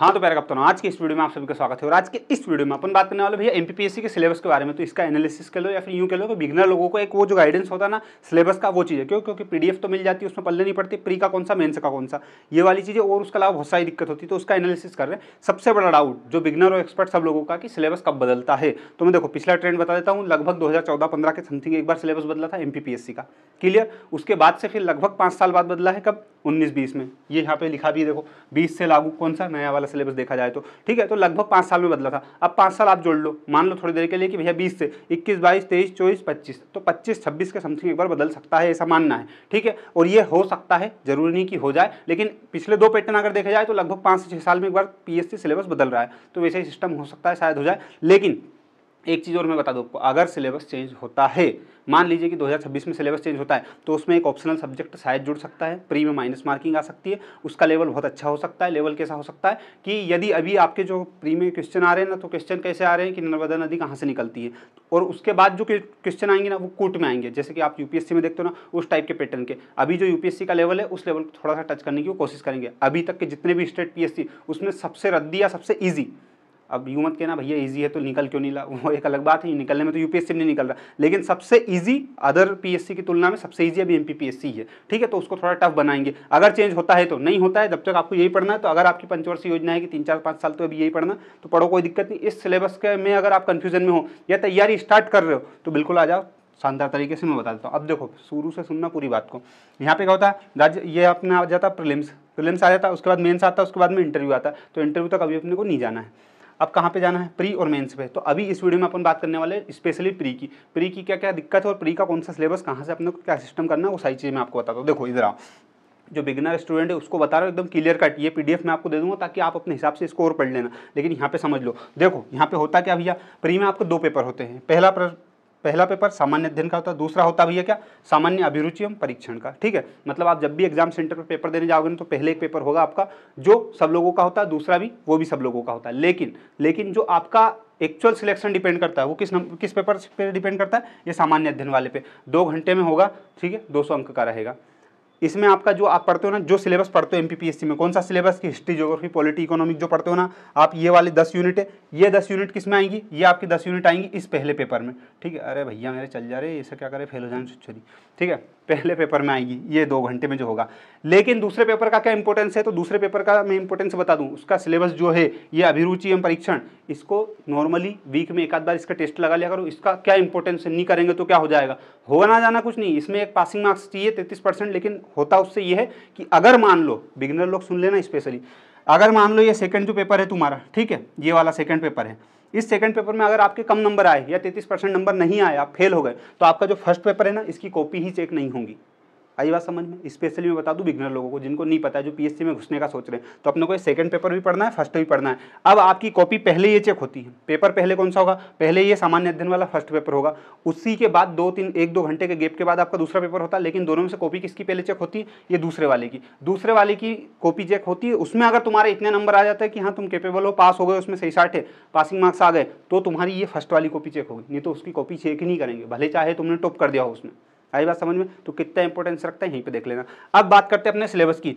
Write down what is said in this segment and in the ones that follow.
हाँ तो पैरा कप्तान आज के इस वीडियो में आप सभी का स्वागत है और आज के इस वीडियो में अपन बात करने वाले भैया एमपीपीएससी के सिलेबस के बारे में तो इसका एनालिसिस कर लो या फिर यूँ कह लो कि बिगनर लोगों को एक वो जो गाइडेंस होता है ना सिलेबस का वो चीज़ है क्यों क्योंकि पीडीएफ तो मिल जाती है उसमें पल्ले नहीं पड़ती प्री का कौन सा मेन्स का कौन सा ये वाली चीज़ें और उसके अलावा बहुत सारी दिक्कत होती है तो उसका एनालिसिस कर रहे हैं सबसे बड़ा डाउट जो बिगनर और एक्सपर्ट सब लोगों का कि सिलेबस कब बदलता है तो मैं देखो पिछला ट्रेंड बता देता हूँ लगभग दो हज़ार के समथिंग एक बार सिलेबस बदला था एम का क्लियर उसके बाद से फिर लगभग पाँच साल बाद बदला है कब उन्नीस बीस में ये यहाँ पे लिखा भी देखो बीस से लागू कौन सा नया वाला सिलेबस देखा जाए तो ठीक है तो लगभग पाँच साल में बदला था अब पाँच साल आप जोड़ लो मान लो थोड़ी देर के लिए कि भैया बीस से इक्कीस बाईस तेईस चौबीस पच्चीस तो पच्चीस छब्बीस का समथिंग एक बार बदल सकता है ऐसा मानना है ठीक है और ये हो सकता है जरूरी नहीं कि हो जाए लेकिन पिछले दो पैटर्न अगर देखा जाए तो लगभग पाँच से छः साल में एक बार पी सिलेबस बदल रहा है तो वैसे ही सिस्टम हो सकता है शायद हो जाए लेकिन एक चीज़ और मैं बता दूँ आपको अगर सिलेबस चेंज होता है मान लीजिए कि 2026 में सिलेबस चेंज होता है तो उसमें एक ऑप्शनल सब्जेक्ट शायद जुड़ सकता है प्री में माइनस मार्किंग आ सकती है उसका लेवल बहुत अच्छा हो सकता है लेवल कैसा हो सकता है कि यदि अभी आपके जो प्री में क्वेश्चन आ रहे हैं ना तो क्वेश्चन कैसे आ रहे हैं कि नर्मदा नदी कहाँ से निकलती है और उसके बाद जो क्वेश्चन आएंगे ना वो कोर्ट में आएंगे जैसे कि आप यूपीएससी में देखते हो ना उस टाइप के पैटर्न के अभी जो यूपीएससी का लेवल है उस लेवल को थोड़ा सा टच करने की कोशिश करेंगे अभी तक के जितने भी स्टेट पी उसमें सबसे रद्दी या सबसे ईजी अब यू मत कहना भैया ईजी है तो निकल क्यों नहीं ला वो एक अलग बात है निकलने में तो यूपीएससी नहीं निकल रहा लेकिन सबसे ईजी अदर पीएससी की तुलना में सबसे ईजी अभी एमपीपीएससी है ठीक है तो उसको थोड़ा टफ बनाएंगे अगर चेंज होता है तो नहीं होता है जब तक आपको यही पढ़ना है तो अगर आपकी पंचवर्षीय योजना है कि तीन चार पाँच साल तो अभी यही पढ़ना तो पढ़ो कोई दिक्कत नहीं इस सिलेबस के में अगर आप कन्फ्यूजन में हो या तैयारी स्टार्ट कर रहे हो तो बिल्कुल आ जाओ शानदार तरीके से मैं बता देता हूँ अब देखो शुरू से सुनना पूरी बात को यहाँ पे क्या होता है राज्य ये अपना आ जाता प्रिलिम्स प्रिलिम्स आ जाता उसके बाद मेन्स आता है उसके बाद में इंटरव्यू आता तो इंटरव्यू तक अभी अपने को नहीं जाना है अब कहाँ पे जाना है प्री और मेंस पे तो अभी इस वीडियो में अपन बात करने वाले स्पेशली प्री की प्री की क्या क्या दिक्कत है और प्री का कौन सा सिलेबस कहाँ से अपने को क्या सिस्टम करना है वो सारी चीज़ मैं आपको बताता हूँ देखो इधर आओ जो बिगिनर स्टूडेंट है उसको बता रहा हूँ एकदम क्लियर कट ये पीडीएफ मैं आपको दे दूंगा ताकि आप अपने हिसाब से स्कोर पढ़ लेना लेकिन यहाँ पे समझ लो देखो यहाँ पे होता क्या भैया प्री में आपको दो पेपर होते हैं पहला पहला पेपर सामान्य अध्ययन का होता है दूसरा होता है क्या सामान्य अभिरुचि एवं परीक्षण का ठीक है मतलब आप जब भी एग्जाम सेंटर पर पेपर देने जाओगे ना तो पहले एक पेपर होगा आपका जो सब लोगों का होता है दूसरा भी वो भी सब लोगों का होता है लेकिन लेकिन जो आपका एक्चुअल सिलेक्शन डिपेंड करता है वो किस नंबर किस पेपर पर डिपेंड करता है ये सामान्य अध्ययन वाले पे दो घंटे में होगा ठीक है दो अंक का रहेगा इसमें आपका जो आप पढ़ते हो ना जो सिलेबस पढ़ते हो एमपीपीएससी में कौन सा सिलेबस की हिस्ट्री ज्योग्राफी पॉलिटी इकोनॉमिक जो पढ़ते हो ना आप ये वाले दस यूनिट है ये दस यूनिट किस में आएंगी ये आपकी दस यूनिट आएंगी इस पहले पेपर में ठीक है अरे भैया मेरे चल जा रहे ऐसा क्या करें फेल हो जाए ठीक है पहले पेपर में आएगी ये दो घंटे में जो होगा लेकिन दूसरे पेपर का क्या इंपॉर्टेंस है तो दूसरे पेपर का मैं इंपॉर्टेंस बता दूं उसका सिलेबस जो है ये अभिरुचि एवं परीक्षण इसको नॉर्मली वीक में एक आध बार इसका टेस्ट लगा लिया करो इसका क्या इंपॉर्टेंस नहीं करेंगे तो क्या हो जाएगा होगा ना जाना कुछ नहीं इसमें एक पासिंग मार्क्स चाहिए तैतीस परसेंट लेकिन होता उससे ये है कि अगर मान लो बिगिनर लोग सुन लेना स्पेशली अगर मान लो ये सेकेंड जो पेपर है तुम्हारा ठीक है ये वाला सेकेंड पेपर है इस सेकंड पेपर में अगर आपके कम नंबर आए या तैतीस परसेंट नंबर नहीं आए आप फेल हो गए तो आपका जो फर्स्ट पेपर है ना इसकी कॉपी ही चेक नहीं होगी आई बात समझ में स्पेशली मैं बता दूँ बिगनर लोगों को जिनको नहीं पता है जो पीएससी में घुसने का सोच रहे हैं तो अपने को ये सेकंड पेपर भी पढ़ना है फर्स्ट भी पढ़ना है अब आपकी कॉपी पहले ये चेक होती है पेपर पहले कौन सा होगा पहले ये सामान्य अध्ययन वाला फर्स्ट पेपर होगा उसी के बाद दो तीन एक दो घंटे के गेप के बाद आपका दूसरा पेपर होता है लेकिन दोनों में से कॉपी किसकी पहले चेक होती है ये दूसरे वाले की दूसरे वाले की कॉपी चेक होती है उसमें अगर तुम्हारे इतने नंबर आ जाते हैं कि हाँ तुम केपेबल हो पास हो गए उसमें सही साठ पासिंग मार्क्स आ गए तो तुम्हारी ये फर्स्ट वाली कॉपी चेक होगी नहीं तो उसकी कॉपी चेक ही नहीं करेंगे भले चाहे तुमने टॉप कर दिया हो उसमें आई बात समझ में तो कितना इंपॉर्टेंस रखता है यहीं पे देख लेना अब बात करते हैं अपने सिलेबस की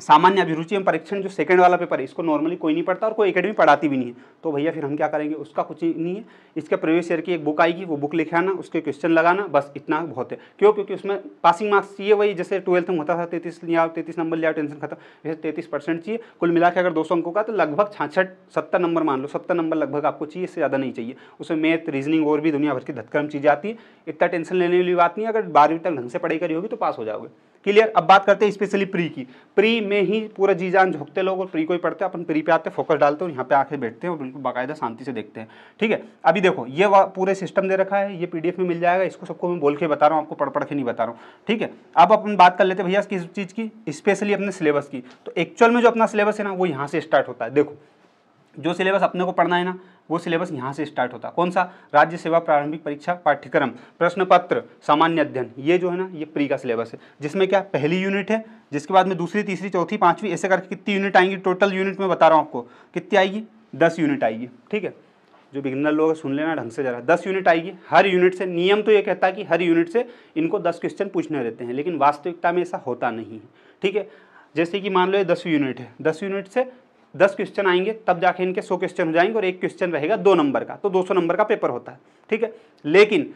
सामान्य अभिरुचि परीक्षण जो सेकंड वाला पेपर है इसको नॉर्मली कोई नहीं पढ़ता और कोई एकेडमी पढ़ाती भी नहीं है तो भैया फिर हम क्या करेंगे उसका कुछ नहीं है इसके प्रीवियस ईयर की एक बुक आएगी वो बुक लिखे आना उसके क्वेश्चन लगाना बस इतना बहुत है क्यों क्योंकि उसमें पासिंग मार्क्स चाहिए वही जैसे ट्वेल्थ में होता था तैतीस लिया तैतीस नंबर लिया टेंशन खत्म जैसे तैतीस परसेंट चाहिए कुल मिला अगर दो अंकों का तो लगभग छाछठ सत्तर नंबर मान लो सत्तर नंबर लगभग आपको चाहिए इससे ज़्यादा नहीं चाहिए उसमें मैथ रीजनिंग और भी दुनिया भर की धतक्रम चीज़ें आती है इतना टेंशन लेने वाली बात नहीं अगर बारहवीं तक ढंग से पढ़ाई करी होगी तो पास हो जाओगे क्लियर अब बात करते हैं स्पेशली प्री की प्री में ही पूरा जी जान झोंकते लोग और प्री को ही पढ़ते हैं अपन प्री पे आते हैं फोकस डालते हैं और यहाँ पे आके बैठते हैं और बिल्कुल बाकायदा शांति से देखते हैं ठीक है अभी देखो ये पूरे सिस्टम दे रखा है ये पीडीएफ में मिल जाएगा इसको सबको मैं बोल के बता रहा हूँ आपको पढ़ पढ़ के नहीं बता रहा हूँ ठीक है अब अपन बात कर लेते हैं भैया किस चीज़ की स्पेशली अपने सिलेबस की तो एक्चुअल में जो अपना सिलेबस है ना वो यहाँ से स्टार्ट होता है देखो जो सिलेबस अपने को पढ़ना है ना वो सिलेबस यहाँ से स्टार्ट होता कौन सा राज्य सेवा प्रारंभिक परीक्षा पाठ्यक्रम प्रश्न पत्र सामान्य अध्ययन ये जो है ना ये प्री का सिलेबस है जिसमें क्या पहली यूनिट है जिसके बाद में दूसरी तीसरी चौथी पाँचवीं ऐसे करके कितनी यूनिट आएंगी टोटल यूनिट में बता रहा हूँ आपको कितनी आएगी दस यूनिट आएगी ठीक है जो बिगनर लोग सुन लेना ढंग से जरा दस यूनिट आएगी हर यूनिट से नियम तो ये कहता है कि हर यूनिट से इनको दस क्वेश्चन पूछने रहते हैं लेकिन वास्तविकता में ऐसा होता नहीं है ठीक है जैसे कि मान लो ये दस यूनिट है दस यूनिट से दस क्वेश्चन आएंगे तब जाके इनके सौ क्वेश्चन हो जाएंगे और एक क्वेश्चन रहेगा दो नंबर का तो दो सौ नंबर का पेपर होता है ठीक है लेकिन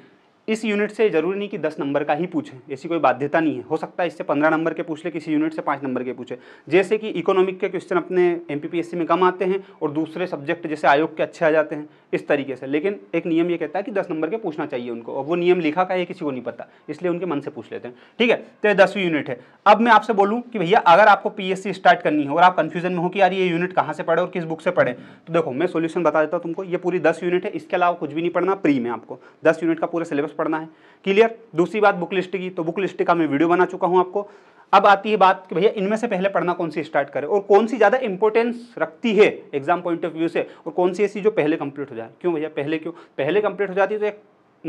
इस यूनिट से जरूरी नहीं कि दस नंबर का ही पूछे ऐसी कोई बाध्यता नहीं है हो सकता है इससे पंद्रह नंबर के पूछ ले किसी यूनिट से पाँच नंबर के पूछे जैसे कि इकोनॉमिक के क्वेश्चन अपने एम में कम आते हैं और दूसरे सब्जेक्ट जैसे आयोग के अच्छे आ जाते हैं इस तरीके से लेकिन एक नियम ये कहता है कि दस नंबर के पूछना चाहिए उनको और वो नियम लिखा का ये किसी को नहीं पता इसलिए उनके मन से पूछ लेते हैं ठीक है तो ये दसवीं यूनिट है अब मैं आपसे बोलूँ कि भैया अगर आपको पी स्टार्ट करनी हो और आप कन्फ्यूजन में हो कि यार ये यूनिट कहाँ से पढ़े और किस बुक से पढ़े तो देखो मैं सोल्यूशन बता देता हूँ तुमको ये पूरी दस यूनिट है इसके अलावा कुछ भी नहीं पढ़ना प्री में आपको दस यूनिट का पूरा सिलेबस सिलेबस पढ़ना है क्लियर दूसरी बात बुक लिस्ट की तो बुक लिस्ट का मैं वीडियो बना चुका हूँ आपको अब आती है बात कि भैया इनमें से पहले पढ़ना कौन सी स्टार्ट करें और कौन सी ज़्यादा इंपॉर्टेंस रखती है एग्जाम पॉइंट ऑफ व्यू से और कौन सी ऐसी जो पहले कंप्लीट हो जाए क्यों भैया पहले क्यों पहले कंप्लीट हो जाती है तो एक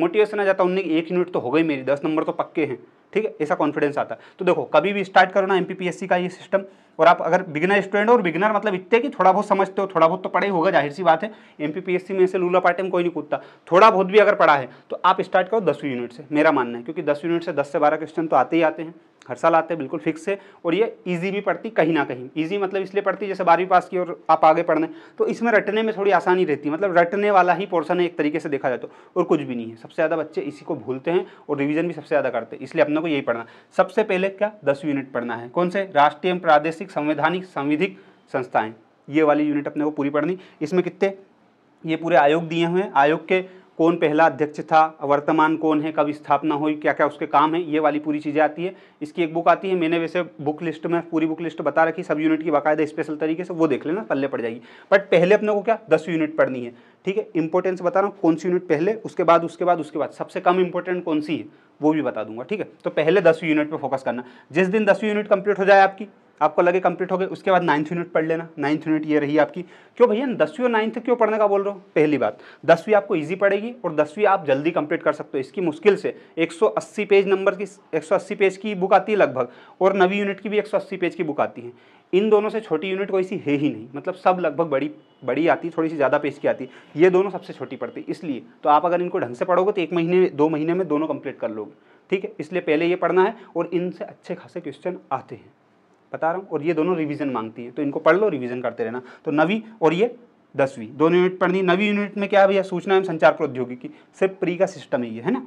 मोटिवेशन आ जाता है उनने एक यूनिट तो हो गई मेरी दस नंबर तो पक्के हैं ठीक है ऐसा कॉन्फिडेंस आता है तो देखो कभी भी स्टार्ट करो ना एम का ये सिस्टम और आप अगर बिगनर स्टूडेंट हो और बिगनर मतलब इतने कि थोड़ा बहुत समझते हो थोड़ा बहुत तो पढ़ाई होगा जाहिर सी बात है एम में ऐसे लूला पार्टी में कोई नहीं कूदता थोड़ा बहुत भी अगर पढ़ा है तो आप स्टार्ट करो दसवीं यूनिट से मेरा मानना है क्योंकि दसवीं यूनिट से दस से बारह क्वेश्चन तो आते ही आते हैं हर साल आते हैं बिल्कुल फिक्स है और ये इजी भी पड़ती कहीं ना कहीं इजी मतलब इसलिए पड़ती जैसे बारहवीं पास की और आप आगे पढ़ने तो इसमें रटने में थोड़ी आसानी रहती है मतलब रटने वाला ही पोर्सन है एक तरीके से देखा जाए तो और कुछ भी नहीं है सबसे ज़्यादा बच्चे इसी को भूलते हैं और रिविजन भी सबसे ज़्यादा करते हैं इसलिए अपने को यही पढ़ना सबसे पहले क्या दस यूनिट पढ़ना है कौन से राष्ट्रीय प्रादेशिक ऐतिहासिक संवैधानिक संविधिक संस्थाएं ये वाली यूनिट अपने को पूरी पढ़नी इसमें कितने ये पूरे आयोग दिए हुए हैं आयोग के कौन पहला अध्यक्ष था वर्तमान कौन है कब स्थापना हुई क्या क्या उसके काम है ये वाली पूरी चीज़ें आती है इसकी एक बुक आती है मैंने वैसे बुक लिस्ट में पूरी बुक लिस्ट बता रखी सब यूनिट की बाकायदा स्पेशल तरीके से वो देख लेना पल्ले पड़ जाएगी बट पहले अपने को क्या दस यूनिट पढ़नी है ठीक है इंपॉर्टेंस बता रहा हूँ कौन सी यूनिट पहले उसके बाद उसके बाद उसके बाद सबसे कम इंपॉर्टेंट कौन सी है वो भी बता दूंगा ठीक है तो पहले दस यूनिट पर फोकस करना जिस दिन दस यूनिट कंप्लीट हो जाए आपकी आपको लगे कंप्लीट हो गए उसके बाद नाइन्थ यूनिट पढ़ लेना नाइन्थ यूनिट ये रही आपकी क्यों भैया दसवीं और नाइन्थ क्यों पढ़ने का बोल रहा हूँ पहली बात दसवीं आपको ईजी पड़ेगी और दसवीं आप जल्दी कंप्लीट कर सकते हो इसकी मुश्किल से 180 पेज नंबर की 180 पेज की बुक आती है लगभग और नवी यूनिट की भी 180 पेज की बुक आती है इन दोनों से छोटी यूनिट कोई सी है ही नहीं मतलब सब लगभग बड़ी बड़ी आती थोड़ी सी ज़्यादा पेज की आती ये दोनों सबसे छोटी पड़ती इसलिए तो आप अगर इनको ढंग से पढ़ोगे तो एक महीने दो महीने में दोनों कंप्लीट कर लोगे ठीक है इसलिए पहले ये पढ़ना है और इनसे अच्छे खासे क्वेश्चन आते हैं बता रहा हूँ और ये दोनों रिवीजन मांगती हैं तो इनको पढ़ लो रिवीजन करते रहना तो नवी और ये दसवीं दोनों यूनिट पढ़नी नवी यूनिट में क्या भैया सूचना एवं संचार प्रौद्योगिकी सिर्फ प्री का सिस्टम ही है ना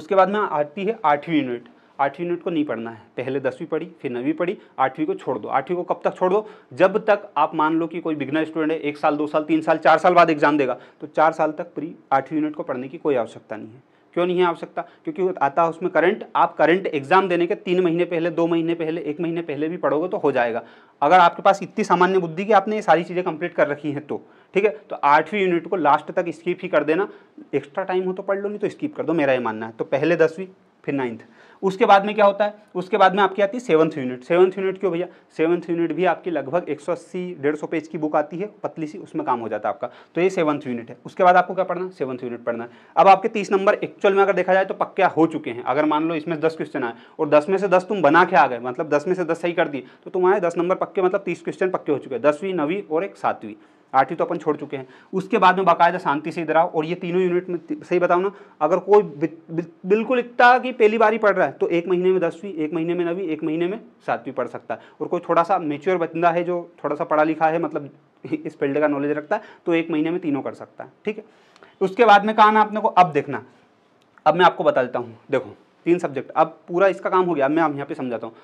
उसके बाद में आती है आठवीं यूनिट आठवीं यूनिट को नहीं पढ़ना है पहले दसवीं पढ़ी फिर नवीं पढ़ी आठवीं को छोड़ दो आठवीं को कब तक छोड़ दो जब तक आप मान लो कि कोई बिगनर स्टूडेंट है एक साल दो साल तीन साल चार साल बाद एग्जाम देगा तो चार साल तक प्री आठवीं यूनिट को पढ़ने की कोई आवश्यकता नहीं है क्यों नहीं है आवश्यकता क्योंकि आता है उसमें करंट आप करंट एग्जाम देने के तीन महीने पहले दो महीने पहले एक महीने पहले भी पढ़ोगे तो हो जाएगा अगर आपके पास इतनी सामान्य बुद्धि कि आपने ये सारी चीज़ें कंप्लीट कर रखी हैं तो ठीक है तो आठवीं यूनिट को लास्ट तक स्किप ही कर देना एक्स्ट्रा टाइम हो तो पढ़ लो नहीं तो स्किप कर दो मेरा ये मानना है तो पहले दसवीं फिर नाइन्थ उसके बाद में क्या होता है उसके बाद में आपकी आती है सेवन्थ यूनिट सेवन्थ यूनिट क्यों भैया सेवन्थ यूनिट भी आपकी लगभग एक सौ अस्सी डेढ़ सौ पेज की बुक आती है पतली सी उसमें काम हो जाता है आपका तो ये सेवन्थ यूनिट है उसके बाद आपको क्या पढ़ना सेवंथ सेवन्थ यूनिट पढ़ना है अब आपके तीस नंबर एक्चुअल में अगर देखा जाए तो पक्का हो चुके हैं अगर मान लो इसमें दस क्वेश्चन आए और दस में से दस तुम बना के आ गए मतलब दस में से दस सही कर दिए तो तुम्हारे दस नंबर पक्के मतलब तीस क्वेश्चन पक्के हो चुके हैं दसवीं नवीं और एक सातवीं आरटी तो अपन छोड़ चुके हैं उसके बाद में बाकायदा शांति से इधर आओ और ये तीनों यूनिट में सही बताओ ना अगर कोई बिल्कुल इतना कि पहली बार ही पढ़ रहा है तो एक महीने में दसवीं एक महीने में नवीं एक महीने में सातवीं पढ़ सकता है और कोई थोड़ा सा मेच्योर बंदा है जो थोड़ा सा पढ़ा लिखा है मतलब इस फील्ड का नॉलेज रखता है तो एक महीने में तीनों कर सकता है ठीक है उसके बाद में कहा ना आपने को अब देखना अब मैं आपको बता देता हूँ देखो तीन सब्जेक्ट अब पूरा इसका काम हो गया अब मैं आप यहाँ पे समझाता हूँ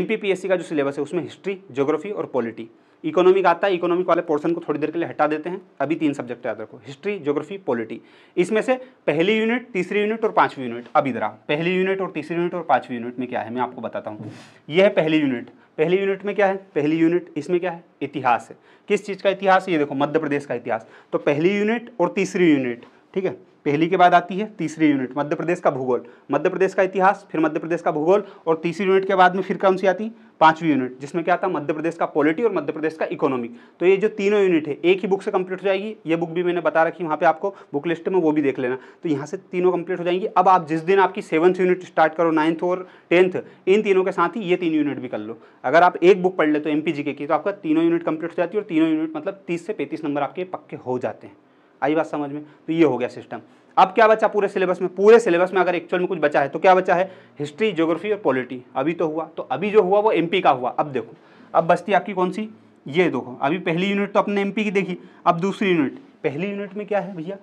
एम का जो सिलेबस है उसमें हिस्ट्री ज्योग्राफी और पॉलिटी इकोनॉमिक आता है इकोनॉमिक वाले पोर्सन को थोड़ी देर के लिए हटा देते हैं अभी तीन सब्जेक्ट याद रखो हिस्ट्री ज्योग्राफी पॉलिटी इसमें से पहली यूनिट तीसरी यूनिट और पांचवी यूनिट अभी इधर पहली यूनिट और तीसरी यूनिट और पांचवी यूनिट में क्या है मैं आपको बताता हूँ यह है पहली यूनिट पहली यूनिट में क्या है पहली यूनिट इसमें क्या है इतिहास है किस चीज़ का इतिहास ये देखो मध्य प्रदेश का इतिहास तो पहली यूनिट और तीसरी यूनिट ठीक है पहली के बाद आती है तीसरी यूनिट मध्य प्रदेश का भूगोल मध्य प्रदेश का इतिहास फिर मध्य प्रदेश का भूगोल और तीसरी यूनिट के बाद में फिर कौन सी आती पांचवी यूनिट जिसमें क्या आता मध्य प्रदेश का पॉलिटी और मध्य प्रदेश का इकोनॉमिक तो ये जो तीनों यूनिट है एक ही बुक से कंप्लीट हो जाएगी ये बुक भी मैंने बता रखी वहाँ पे आपको बुक लिस्ट में वो भी देख लेना तो यहाँ से तीनों कंप्लीट हो जाएंगी अब आप जिस दिन आपकी सेवन्थ यूनिट स्टार्ट करो नाइन्थ और टेंथ इन तीनों के साथ ही ये तीन यूनिट भी कर लो अगर आप एक बुक पढ़ ले तो एम की तो आपका तीनों यूनिट कंप्लीट हो जाती है और तीनों यूनिट मतलब तीस से पैंतीस नंबर आपके पक्के हो जाते हैं आई बात समझ में तो ये हो गया सिस्टम अब क्या बचा पूरे सिलेबस में पूरे सिलेबस में अगर एक्चुअल में कुछ बचा है तो क्या बचा है हिस्ट्री ज्योग्राफी और पॉलिटी अभी तो हुआ तो अभी जो हुआ वो एमपी का हुआ अब देखो अब बस्ती आपकी कौन सी ये देखो अभी पहली यूनिट तो अपने एमपी की देखी अब दूसरी यूनिट पहली यूनिट में क्या है भैया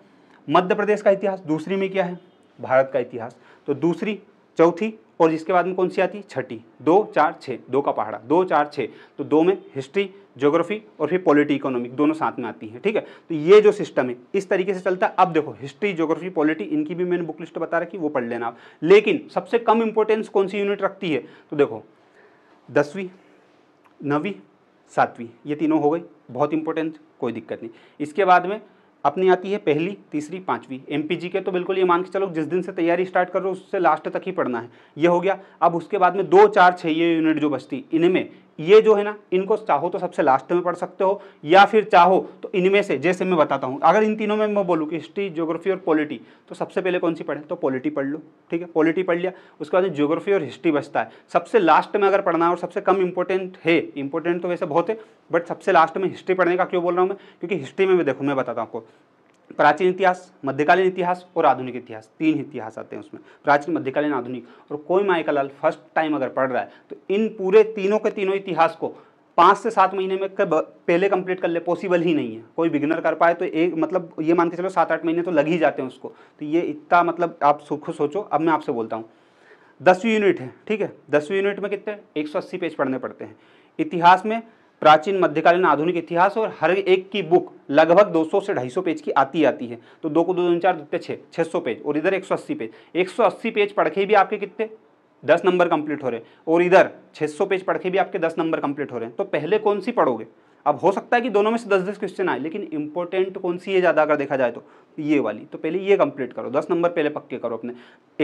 मध्य प्रदेश का इतिहास दूसरी में क्या है भारत का इतिहास तो दूसरी चौथी और जिसके बाद में कौन सी आती है छठी दो चार छः दो का पहाड़ा दो चार छः तो दो में हिस्ट्री ज्योग्राफी और फिर पॉलिटी इकोनॉमिक दोनों साथ में आती हैं ठीक है तो ये जो सिस्टम है इस तरीके से चलता है अब देखो हिस्ट्री ज्योग्राफी पॉलिटी इनकी भी मैंने बुक लिस्ट बता रखी वो पढ़ लेना आप लेकिन सबसे कम इंपॉर्टेंस कौन सी यूनिट रखती है तो देखो दसवीं नवीं सातवीं ये तीनों हो गई बहुत इंपॉर्टेंट कोई दिक्कत नहीं इसके बाद में अपनी आती है पहली तीसरी पाँचवीं एम के तो बिल्कुल ये मान के चलो जिस दिन से तैयारी स्टार्ट कर रहे हो उससे लास्ट तक ही पढ़ना है ये हो गया अब उसके बाद में दो चार छः ये यूनिट जो बचती इनमें ये जो है ना इनको चाहो तो सबसे लास्ट में पढ़ सकते हो या फिर चाहो तो इनमें से जैसे मैं बताता हूँ अगर इन तीनों में मैं बोलूँ कि हिस्ट्री ज्योग्राफी और पॉलिटी तो सबसे पहले कौन सी पढ़े तो पॉलिटी पढ़ लो ठीक है पॉलिटी पढ़ लिया उसके बाद ज्योग्राफी और हिस्ट्री बचता है सबसे लास्ट में अगर पढ़ना है और सबसे कम इंपॉर्टेंट है इंपॉर्टेंट तो वैसे बहुत है बट सबसे लास्ट में हिस्ट्री पढ़ने का क्यों बोल रहा हूँ मैं क्योंकि हिस्ट्री में भी देखो मैं बताता हूँ आपको प्राचीन इतिहास मध्यकालीन इतिहास और आधुनिक इतिहास तीन इतिहास आते हैं उसमें प्राचीन मध्यकालीन आधुनिक और कोई लाल फर्स्ट टाइम अगर पढ़ रहा है तो इन पूरे तीनों के तीनों इतिहास को पाँच से सात महीने में कब पहले कंप्लीट कर ले पॉसिबल ही नहीं है कोई बिगनर कर पाए तो एक मतलब ये मान के चलो सात आठ महीने तो लग ही जाते हैं उसको तो ये इतना मतलब आप सुख सोचो अब मैं आपसे बोलता हूँ दसवीं यूनिट है ठीक है दसवीं यूनिट में कितने एक सौ पेज पढ़ने पड़ते हैं इतिहास में प्राचीन मध्यकालीन आधुनिक इतिहास और हर एक की बुक लगभग 200 से 250 पेज की आती आती है तो दो को दो दो चार छह छः छः पेज और इधर 180 पेज 180 पेज पढ़ के भी आपके कितने दस नंबर कंप्लीट हो रहे हैं और इधर 600 पेज पढ़ के भी आपके दस नंबर कंप्लीट हो रहे हैं तो पहले कौन सी पढ़ोगे अब हो सकता है कि दोनों में से दस दस क्वेश्चन आए लेकिन इंपॉर्टेंट कौन सी है ज़्यादा अगर देखा जाए तो ये वाली तो पहले ये कंप्लीट करो दस नंबर पहले पक्के करो अपने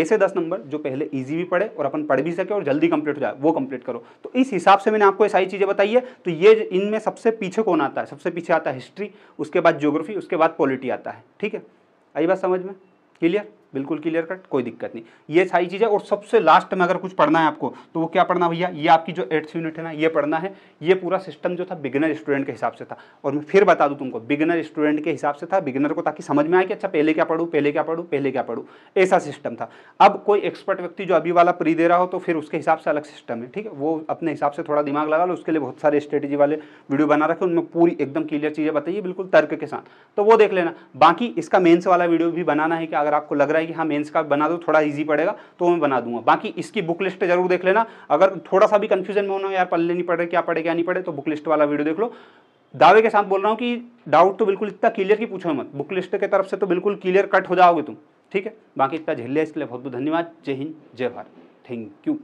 ऐसे दस नंबर जो पहले इजी भी पढ़े और अपन पढ़ भी सके और जल्दी कंप्लीट हो जाए वो कंप्लीट करो तो इस हिसाब से मैंने आपको ये सारी चीज़ें बताई है तो ये इनमें सबसे पीछे कौन आता है सबसे पीछे आता है हिस्ट्री उसके बाद ज्योग्राफी उसके बाद पॉलिटी आता है ठीक है आई बात समझ में क्लियर बिल्कुल क्लियर कट कोई दिक्कत नहीं ये सारी चीज़ें और सबसे लास्ट में अगर कुछ पढ़ना है आपको तो वो क्या पढ़ना भैया ये आपकी जो एट्थ यूनिट है ना ये पढ़ना है ये पूरा सिस्टम जो था बिगनर स्टूडेंट के हिसाब से था और मैं फिर बता दूँ तुमको बिगनर स्टूडेंट के हिसाब से था बिगनर को ताकि समझ में आए कि अच्छा पहले क्या पढ़ूँ पहले क्या पढ़ूँ पहले क्या पढ़ूँ ऐसा सिस्टम था अब कोई एक्सपर्ट व्यक्ति जो अभी वाला प्री दे रहा हो तो फिर उसके हिसाब से अलग सिस्टम है ठीक है वो अपने हिसाब से थोड़ा दिमाग लगा लो उसके लिए बहुत सारे स्ट्रेटेजी वाले वीडियो बना रखे उनमें पूरी एकदम क्लियर चीज़ें बताइए बिल्कुल तर्क के साथ तो वो देख लेना बाकी इसका मेन्स वाला वीडियो भी बनाना है कि अगर आपको लग रहा है रहा है कि हाँ मेंस का बना दो थोड़ा ईजी पड़ेगा तो मैं बना दूंगा बाकी इसकी बुक लिस्ट जरूर देख लेना अगर थोड़ा सा भी कन्फ्यूजन में होना यार पढ़ लेनी पड़े क्या पड़े क्या नहीं पड़े तो बुक लिस्ट वाला वीडियो देख लो दावे के साथ बोल रहा हूँ कि डाउट तो बिल्कुल इतना क्लियर की पूछो मत बुक लिस्ट के तरफ से तो बिल्कुल क्लियर कट हो जाओगे तुम ठीक है बाकी इतना झेल लिया इसके लिए बहुत बहुत धन्यवाद जय हिंद जय भारत थैंक यू